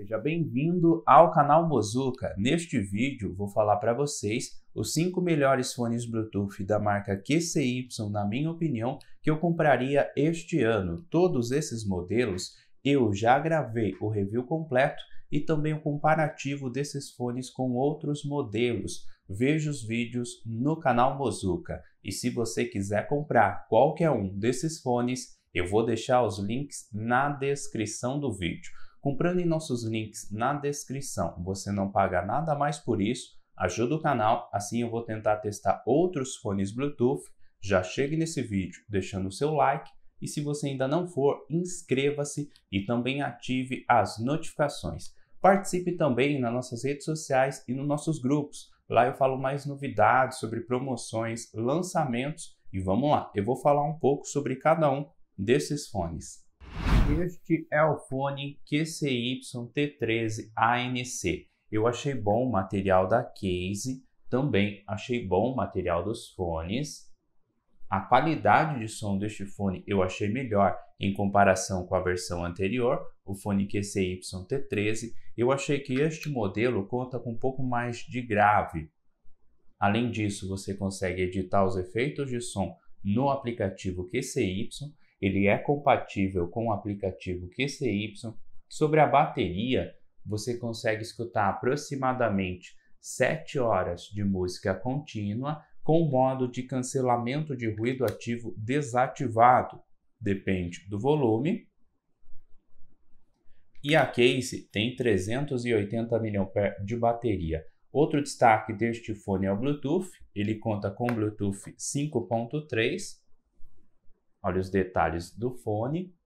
Seja bem-vindo ao canal Mozuka. Neste vídeo vou falar para vocês os 5 melhores fones Bluetooth da marca QCY, na minha opinião, que eu compraria este ano. Todos esses modelos eu já gravei o review completo e também o comparativo desses fones com outros modelos. Veja os vídeos no canal Mozuka. E se você quiser comprar qualquer um desses fones, eu vou deixar os links na descrição do vídeo comprando em nossos links na descrição. Você não paga nada mais por isso, ajuda o canal, assim eu vou tentar testar outros fones Bluetooth. Já chegue nesse vídeo deixando o seu like e se você ainda não for, inscreva-se e também ative as notificações. Participe também nas nossas redes sociais e nos nossos grupos. Lá eu falo mais novidades sobre promoções, lançamentos e vamos lá, eu vou falar um pouco sobre cada um desses fones. Este é o fone QCY-T13ANC. Eu achei bom o material da case, também achei bom o material dos fones. A qualidade de som deste fone eu achei melhor em comparação com a versão anterior, o fone QCY-T13. Eu achei que este modelo conta com um pouco mais de grave. Além disso, você consegue editar os efeitos de som no aplicativo QCY ele é compatível com o aplicativo QCY. Sobre a bateria, você consegue escutar aproximadamente 7 horas de música contínua com o modo de cancelamento de ruído ativo desativado, depende do volume. E a case tem 380 mAh de bateria. Outro destaque deste fone é o Bluetooth. Ele conta com Bluetooth 5.3 Olha os detalhes do fone.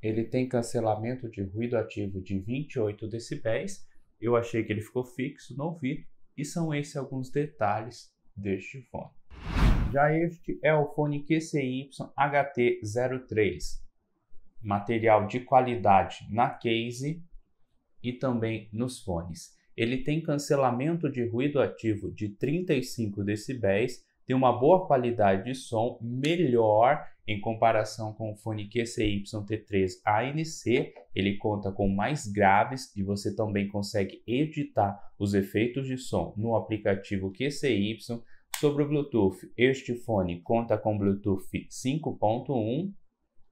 Ele tem cancelamento de ruído ativo de 28 decibéis. Eu achei que ele ficou fixo no ouvido e são esses alguns detalhes deste fone. Já este é o fone QCY HT03, material de qualidade na case e também nos fones. Ele tem cancelamento de ruído ativo de 35 decibéis, tem uma boa qualidade de som, melhor em comparação com o fone QCY-T3 ANC. Ele conta com mais graves e você também consegue editar os efeitos de som no aplicativo QCY. Sobre o Bluetooth, este fone conta com Bluetooth 5.1.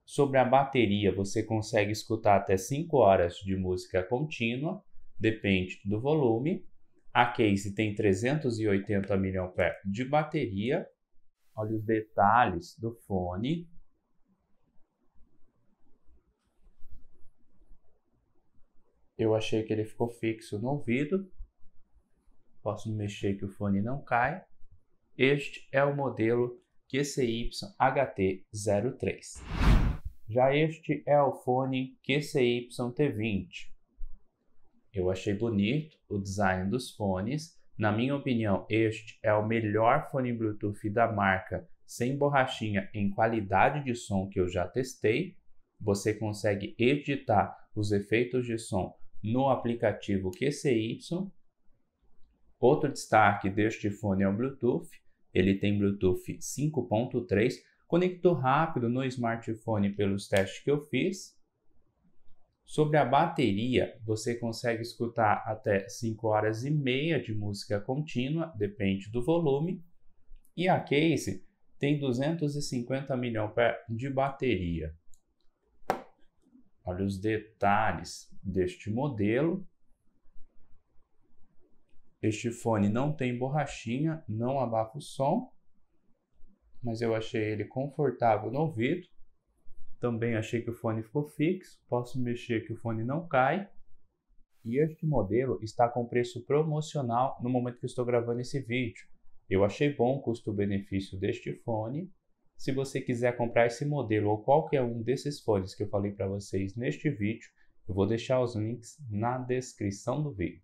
Sobre a bateria, você consegue escutar até 5 horas de música contínua depende do volume. A case tem 380 mAh de bateria. Olha os detalhes do fone. Eu achei que ele ficou fixo no ouvido. Posso mexer que o fone não cai. Este é o modelo QCY-HT03. Já este é o fone QCY-T20. Eu achei bonito o design dos fones. Na minha opinião, este é o melhor fone Bluetooth da marca sem borrachinha em qualidade de som que eu já testei. Você consegue editar os efeitos de som no aplicativo QCY. Outro destaque deste fone é o Bluetooth. Ele tem Bluetooth 5.3, conector rápido no smartphone pelos testes que eu fiz. Sobre a bateria, você consegue escutar até 5 horas e meia de música contínua, depende do volume. E a case tem 250 mAh de bateria. Olha os detalhes deste modelo. Este fone não tem borrachinha, não abafa o som, mas eu achei ele confortável no ouvido. Também achei que o fone ficou fixo, posso mexer que o fone não cai. E este modelo está com preço promocional no momento que estou gravando esse vídeo. Eu achei bom o custo-benefício deste fone. Se você quiser comprar esse modelo ou qualquer um desses fones que eu falei para vocês neste vídeo, eu vou deixar os links na descrição do vídeo.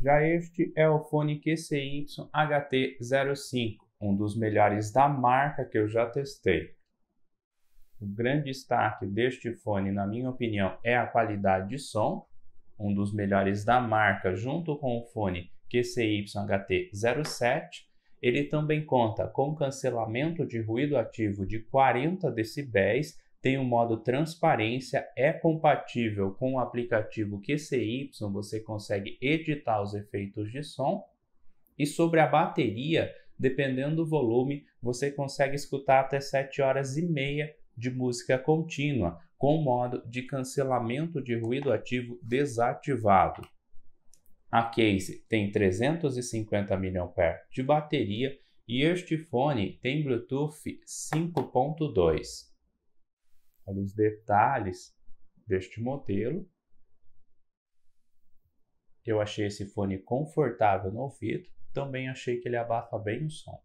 Já este é o fone QCY HT05, um dos melhores da marca que eu já testei. O grande destaque deste fone, na minha opinião, é a qualidade de som, um dos melhores da marca, junto com o fone QCYHT07. Ele também conta com cancelamento de ruído ativo de 40 decibéis, tem o um modo transparência, é compatível com o aplicativo QCY, você consegue editar os efeitos de som. E sobre a bateria, dependendo do volume, você consegue escutar até 7 horas e meia de música contínua, com o modo de cancelamento de ruído ativo desativado. A case tem 350 mAh de bateria e este fone tem Bluetooth 5.2. Olha os detalhes deste modelo. Eu achei esse fone confortável no ouvido, também achei que ele abafa bem o som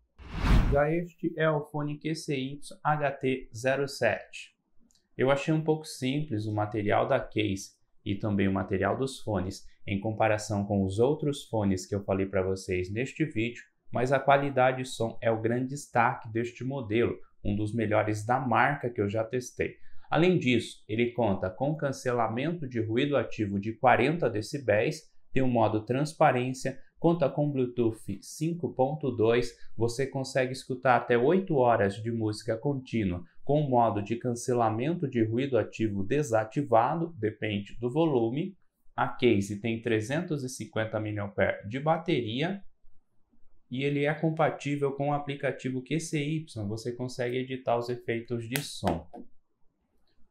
já este é o fone QCY HT07. Eu achei um pouco simples o material da case e também o material dos fones em comparação com os outros fones que eu falei para vocês neste vídeo, mas a qualidade de som é o grande destaque deste modelo, um dos melhores da marca que eu já testei. Além disso, ele conta com cancelamento de ruído ativo de 40 decibéis, tem o um modo transparência, Conta com Bluetooth 5.2, você consegue escutar até 8 horas de música contínua com o modo de cancelamento de ruído ativo desativado, depende do volume. A case tem 350 mAh de bateria e ele é compatível com o aplicativo QCY, você consegue editar os efeitos de som.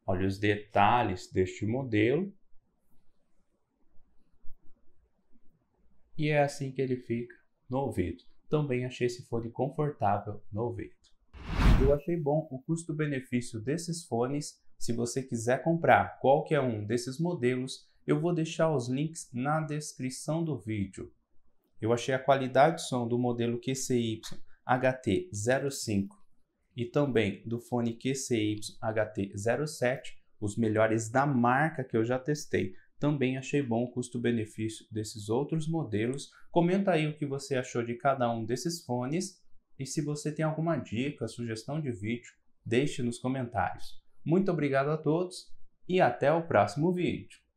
Olha os detalhes deste modelo. e é assim que ele fica no ouvido. Também achei esse fone confortável no ouvido. Eu achei bom o custo-benefício desses fones. Se você quiser comprar qualquer um desses modelos, eu vou deixar os links na descrição do vídeo. Eu achei a qualidade de som do modelo QCY HT05 e também do fone QCY HT07 os melhores da marca que eu já testei. Também achei bom o custo-benefício desses outros modelos. Comenta aí o que você achou de cada um desses fones e se você tem alguma dica, sugestão de vídeo, deixe nos comentários. Muito obrigado a todos e até o próximo vídeo.